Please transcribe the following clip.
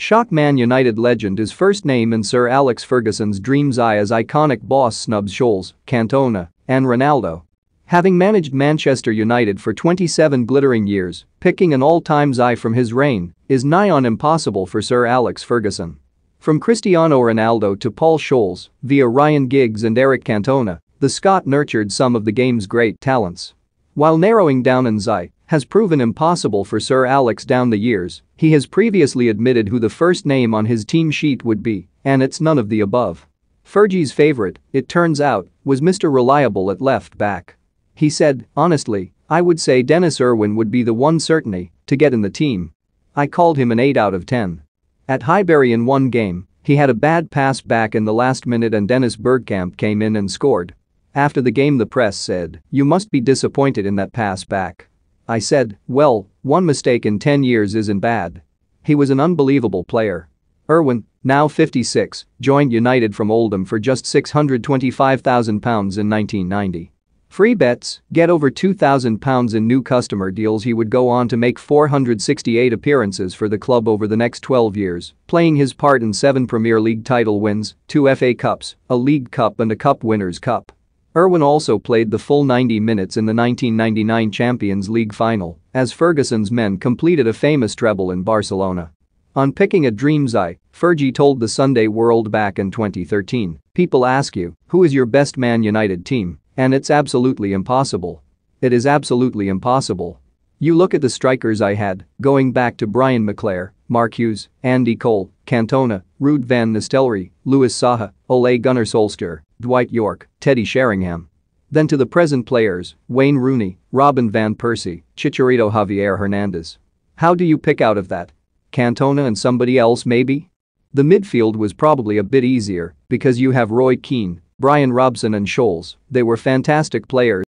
Shockman United legend is first name in Sir Alex Ferguson's Dreams Eye as iconic boss snubs Scholes, Cantona, and Ronaldo. Having managed Manchester United for 27 glittering years, picking an all-time eye from his reign is nigh on impossible for Sir Alex Ferguson. From Cristiano Ronaldo to Paul Scholes, via Ryan Giggs and Eric Cantona, the Scot nurtured some of the game's great talents. While narrowing down Nzai, has proven impossible for Sir Alex down the years, he has previously admitted who the first name on his team sheet would be, and it's none of the above. Fergie's favorite, it turns out, was Mr. Reliable at left back. He said, honestly, I would say Dennis Irwin would be the one certainty to get in the team. I called him an 8 out of 10. At Highbury in one game, he had a bad pass back in the last minute and Dennis Bergkamp came in and scored. After the game the press said, you must be disappointed in that pass back. I said, well, one mistake in 10 years isn't bad. He was an unbelievable player. Irwin, now 56, joined United from Oldham for just £625,000 in 1990. Free bets, get over £2,000 in new customer deals he would go on to make 468 appearances for the club over the next 12 years, playing his part in seven Premier League title wins, two FA Cups, a League Cup and a Cup Winners' Cup. Irwin also played the full 90 minutes in the 1999 Champions League final as Ferguson's men completed a famous treble in Barcelona. On picking a dream's eye, Fergie told the Sunday World back in 2013, people ask you, who is your best Man United team, and it's absolutely impossible. It is absolutely impossible. You look at the strikers I had, going back to Brian McClare, Mark Hughes, Andy Cole, Cantona, Ruud van Nistelrooy, Louis Saha, Ole Gunnar Solskjaer, Dwight York, Teddy Sheringham. Then to the present players, Wayne Rooney, Robin van Persie, Chicharito Javier Hernandez. How do you pick out of that? Cantona and somebody else maybe? The midfield was probably a bit easier because you have Roy Keane, Brian Robson and Scholes, they were fantastic players